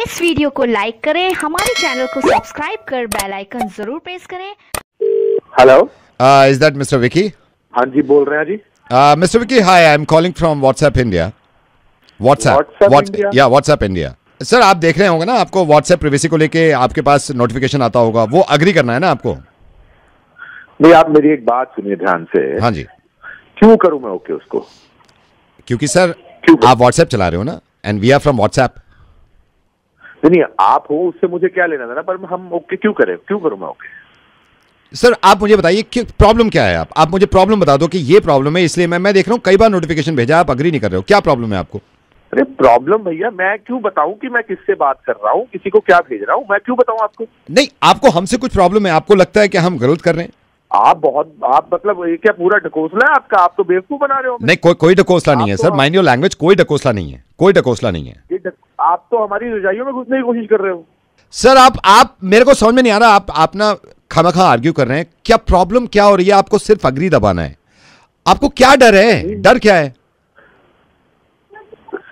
इस वीडियो को लाइक करें हमारे चैनल को सब्सक्राइब कर बेल आइकन जरूर प्रेस करें hello is that mister Vicky हाँ जी बोल रहे हैं जी mister Vicky hi I am calling from WhatsApp India WhatsApp या व्हाट्सएप इंडिया सर आप देख रहे होंगे ना आपको व्हाट्सएप प्रिवेसी को लेके आपके पास नोटिफिकेशन आता होगा वो अग्री करना है ना आपको नहीं आप मेरी एक बात सुनिए ध्यान से हाँ जी क्यों करूं मैं ओके उसको क्योंकि सर क्यों आप व्हाट्सएप चला रहे हो ना and we are from WhatsApp नहीं आप हो उससे मुझे क्या लेना देना पर हम ओके क्यों करें क्यों करूँ मैं ओके सर आप मुझे बताइए प्रॉब्लम क्या है आप आप मुझे प्रॉब्लम बता दो कि ये प्रॉब्लम है इसलिए मैं मैं देख रहा हूँ कई बार नोटिफिकेशन भेजा आप अग्री नहीं कर रहे हो क्या प्रॉब्लम है आपको अरे प्रॉब्लम भैया मैं क्यों बताऊं कि मैं किससे बात कर रहा हूँ किसी को क्या भेज रहा हूँ मैं क्यों बताऊँ आपको नहीं आपको हमसे कुछ प्रॉब्लम है आपको लगता है कि हम गलत कर रहे हैं आप बहुत आप मतलब ये क्या पूरा ढकोसला है आपका आप तो बेवकूफ बना रहे हो नहीं कोई कोई ढकोसला नहीं है सर माइंड योर लैंग्वेज कोई ढकोसला नहीं है कोई ढकोसला नहीं है आप तो हमारी रजाइयों में घुसने की कोशिश कर रहे हो सर आप आप मेरे को समझ में नहीं आ रहा आप अपना खामा खा आर्ग्यू कर रहे हैं क्या प्रॉब्लम क्या हो रही है आपको सिर्फ अग्री दबाना है आपको क्या डर है डर क्या है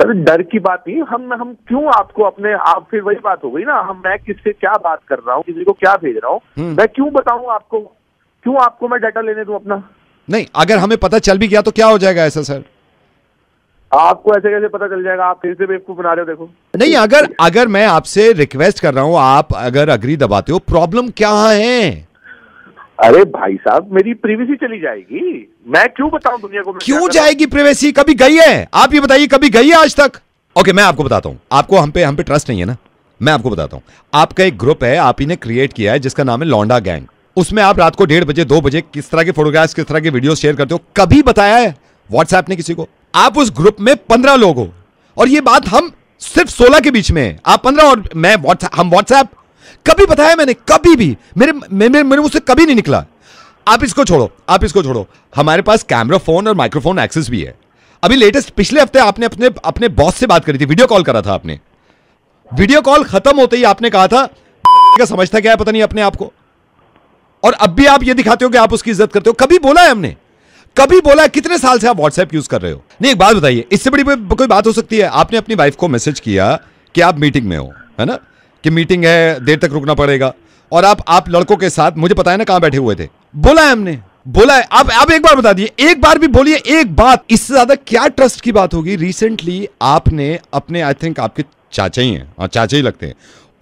सर डर की बात नहीं हम हम क्यों आपको अपने आप फिर वही बात हो गई ना हम मैं किससे क्या बात कर रहा हूँ किसी को क्या भेज रहा हूँ हम्म। मैं क्यों बताऊँ आपको क्यों आपको मैं डाटा लेने दू अपना नहीं अगर हमें पता चल भी गया तो क्या हो जाएगा ऐसा सर आपको ऐसे कैसे पता चल जाएगा आप फिर से बेवकूफ बना रहे हो देखो नहीं अगर अगर मैं आपसे रिक्वेस्ट कर रहा हूँ आप अगर अग्री दबाते हो प्रॉब्लम क्या है अरे भाई साहब मेरी प्रिवेसी चली जाएगी मैं क्यों बताऊं दुनिया को क्यों जाएगी प्रिवेसी कभी गई है आप ये बताइए कभी गई है आज तक ओके मैं आपको बताता हूँ आपको हम पे हम पे ट्रस्ट नहीं है ना मैं आपको बताता हूँ आपका एक ग्रुप है आप ही ने क्रिएट किया है जिसका नाम है लौंडा गैंग उसमें आप रात को डेढ़ बजे दो बजे किस तरह के फोटोग्राफ्स किस तरह के वीडियो शेयर करते हो कभी बताया है व्हाट्सएप ने किसी को आप उस ग्रुप में पंद्रह लोग हो और ये बात हम सिर्फ सोलह के बीच में है आप पंद्रह और मैं व्हाट्सएप हम व्हाट्सएप कभी बताया मैंने कभी भी मेरे मेरे मेरे मुझसे कभी नहीं निकला आप इसको छोड़ो आप इसको छोड़ो हमारे पास कैमरा फोन और माइक्रोफोन एक्सेस भी है अभी लेटेस्ट पिछले हफ्ते आपने अपने अपने बॉस से बात करी थी वीडियो कॉल करा था आपने वीडियो कॉल खत्म होते ही आपने कहा था समझता क्या है पता नहीं अपने आपको और अब भी आप ये दिखाते हो कि आप उसकी इज्जत करते हो कभी बोला है हमने कभी बोला है कितने साल से आप व्हाट्सएप यूज कर रहे हो नहीं एक बात बताइए इससे बड़ी कोई बात हो सकती है आपने अपनी वाइफ को मैसेज किया कि आप मीटिंग में हो है ना कि मीटिंग है देर तक रुकना पड़ेगा और आप आप लड़कों के साथ मुझे पता है ना कहां बैठे हुए थे बोला है हमने बोला है आप आप एक बार बता दिए एक बार भी बोलिए एक बात इससे ज्यादा क्या ट्रस्ट की बात होगी रिसेंटली आपने अपने आई थिंक आपके चाचा ही हैं हाँ, चाचा ही लगते हैं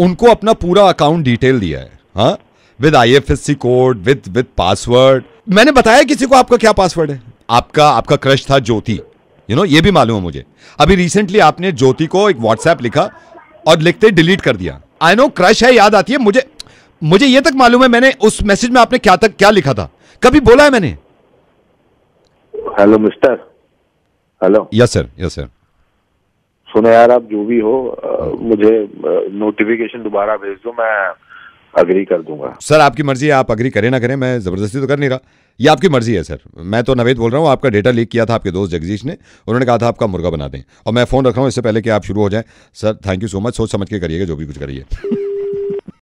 उनको अपना पूरा अकाउंट डिटेल दिया है हाँ with IFSC code with with password मैंने बताया किसी को आपका क्या पासवर्ड है आपका आपका क्रश था ज्योति यू नो ये भी मालूम है मुझे अभी रिसेंटली आपने ज्योति को एक व्हाट्सएप लिखा और लिखते डिलीट कर दिया आई नो क्रश है याद आती है मुझे मुझे ये तक मालूम है मैंने उस मैसेज में आपने क्या तक क्या लिखा था कभी बोला है मैंने hello mister hello yes sir yes sir सुनो यार आप जो भी हो आ, हाँ। मुझे नोटिफिकेशन दोबारा भेज दो मैं अग्री कर दूंगा सर आपकी मर्जी है आप अग्री करें ना करें मैं ज़बरदस्ती तो कर नहीं रहा ये आपकी मर्जी है सर मैं तो नवेद बोल रहा हूँ आपका डेटा लीक किया था आपके दोस्त जगजीश ने उन्होंने कहा था आपका मुर्गा बना दें और मैं फ़ोन रख रहा हूँ इससे पहले कि आप शुरू हो जाए sir thank you so much सोच समझ के करिएगा जो भी कुछ करिए